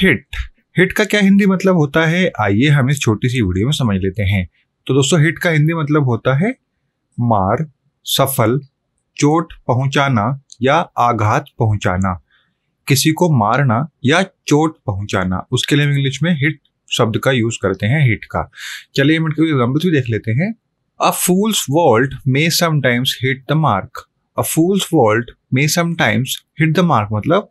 hit hit का क्या हिंदी मतलब होता है आइए हम इस छोटी सी वीडियो में समझ लेते हैं तो दोस्तों हिट का हिंदी मतलब होता है मार सफल चोट पहुंचाना या आघात पहुंचाना किसी को मारना या चोट पहुंचाना उसके लिए हम इंग्लिश में हिट शब्द का यूज करते हैं हिट का चलिए मिनट के एग्जाम्पल्स भी देख लेते हैं a fool's bolt may sometimes hit the mark a fool's bolt may sometimes hit the mark मतलब